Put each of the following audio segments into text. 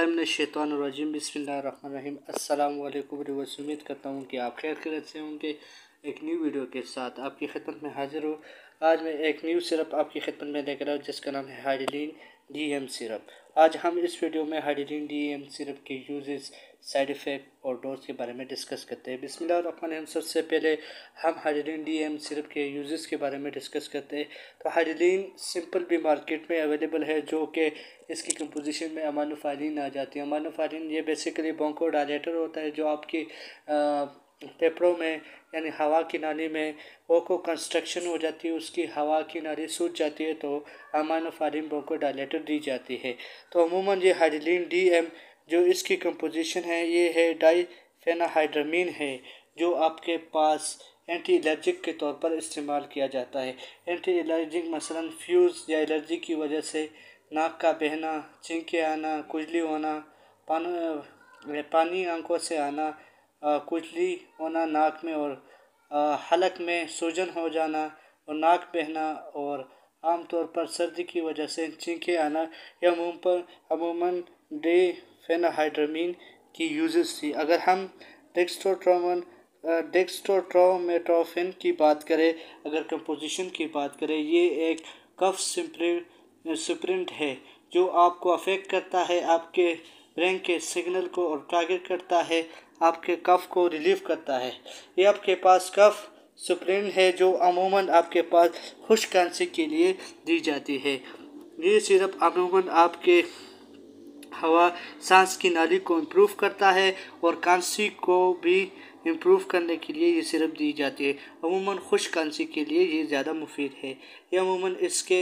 अज़बिल्लाशैतरजीम बसमीम अल्लाम उम्मीद करता हूँ कि आप खैर खैरत से होंगे एक न्यू वीडियो के साथ आपकी खिदमत में हाज़िर हो आज मैं एक न्यू सिरप आपकी खिदमत में लेकर आऊँ जिसका नाम है हाइडलिन डीएम सिरप आज हम इस वीडियो में हाइड्रोजन डीएम सिरप के यूजेस साइड इफ़ेक्ट और डोज के बारे में डिस्कस करते हैं बिस्मिल्लाह रहमान रहीम सबसे पहले हम हाइड्रोजन डीएम सिरप के यूजेस के बारे में डिस्कस करते हैं तो हाइड्रोजन सिंपल भी मार्केट में अवेलेबल है जो कि इसकी कंपोजिशन में अमानोफाइलिन आ जाती है अमानोफाइलिन ये बेसिकली बोंको होता है जो आपकी आ, पेपरों में यानी हवा की नाली में ओ को कंस्ट्रक्शन हो जाती है उसकी हवा की नाली सूख जाती है तो अमान फारिम को डायलेटर दी जाती है तो अमूमन ये हाइड्रीन डी एम जो इसकी कंपोजिशन है ये है डाईफेनाहाइड्रामीन है जो आपके पास एंटी एलर्जिक के तौर पर इस्तेमाल किया जाता है एंटी एलर्जिक मसलन फ्यूज़ या एलर्जी की वजह से नाक का बहना चिंके आना खुजली होना पान पानी आंखों से आना खुजली होना नाक में और हलक में सूजन हो जाना और नाक बहना और आमतौर पर सर्दी की वजह से चीखे आना या मुँह पर अमूमन डे फेनाहाइड्रामीन की यूजेस थी अगर हम डेक्सट्रोट्रामन डेक्स्ट्रोट्रोमेट्रोफिन की बात करें अगर कंपोजिशन की बात करें ये एक कफ सिप्रिंट है जो आपको अफेक्ट करता है आपके ब्रेन के सिग्नल को और टारगेट करता है आपके कफ को रिलीव करता है ये आपके पास कफ सुप्रीन है जो अमूमन आपके पास खुश कैंसी के लिए दी जाती है ये सिरप अमूमन आपके हवा सांस की नाली को इम्प्रूव करता है और कांसी को भी इम्प्रूव करने के लिए ये सिरप दी जाती है अमूमन खुश कांसी के लिए ये ज़्यादा मुफीद है ये अमूमन इसके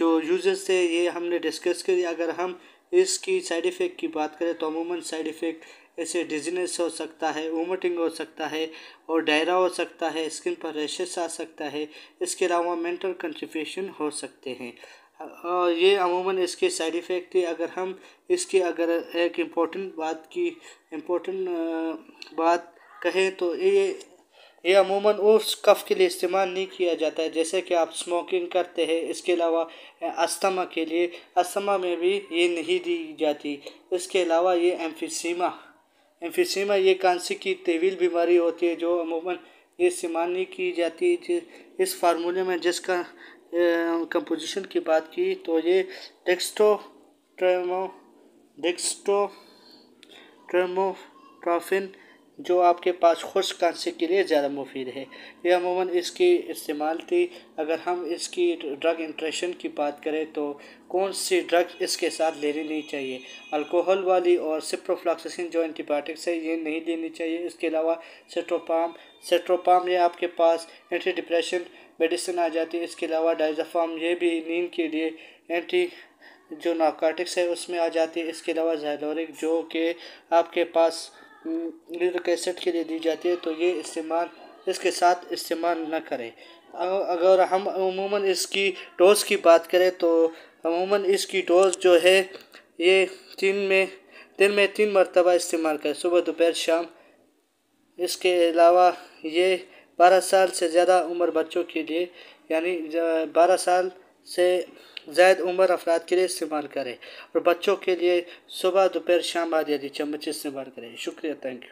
जो यूजर्स है ये हमने डिस्कस करी अगर हम इसकी साइड इफ़ेक्ट की बात करें तो अमूमन साइड इफ़ेक्ट ऐसे डिजीनेस हो सकता है वोमिटिंग हो सकता है और डायरा हो सकता है स्किन पर रैशेस आ सकता है इसके अलावा मेंटल कंट्रीब्यूशन हो सकते हैं और ये अमूमन इसके साइड इफ़ेक्ट है अगर हम इसकी अगर एक इम्पोर्टेंट बात की इम्पोर्टेंट बात कहें तो ये ये अमूमन उस कफ़ के लिए इस्तेमाल नहीं किया जाता है जैसे कि आप स्मोकिंग करते हैं इसके अलावा अस्थमा के लिए अस्थमा में भी ये नहीं दी जाती इसके अलावा ये एम्फिसीमा एम्फिसीमा ये कांसी की तेवील बीमारी होती है जो अमूमन ये इस्तेमाल नहीं की जाती इस फार्मूले में जिसका कंपोजिशन की बात की तो ये डेक्सटो ट्रेमो डेक्सटो ट्रेमोट्राफिन जो आपके पास खुश्क कांसे के लिए ज़्यादा मुफीद है यह अमूमन इसकी इस्तेमाल थी अगर हम इसकी ड्रग इंट्रेशन की बात करें तो कौन सी ड्रग इसके साथ लेनी नहीं चाहिए अल्कोहल वाली और सिप्रोफ्लाक्सिन जो एंटीबायोटिक्स है ये नहीं लेनी चाहिए इसके अलावा सेट्रोपाम सेट्रोपाम ये आपके पास एंटी डिप्रेशन मेडिसिन आ जाती है इसके अलावा डाइजाफाम ये भी नींद के लिए एंटी जो नाकाटिक्स है उसमें आ जाती है इसके अलावा जैलोरिक जो कि आपके पास लीड हम्म, कैसेट के लिए दी जाती है तो ये इस्तेमाल इसके साथ इस्तेमाल न करें अगर हम अमूमन इसकी डोज़ की बात करें तो अमूमन इसकी डोज़ जो है ये दिन में दिन में तीन मरतबा इस्तेमाल करें सुबह दोपहर शाम इसके अलावा ये बारह साल से ज़्यादा उम्र बच्चों के लिए यानी बारह साल से ज़ायद उम्र अफराद के लिए इस्तेमाल करें और बच्चों के लिए सुबह दोपहर शाम आदि आदि चम्मच इस्तेमाल करें शुक्रिया थैंक यू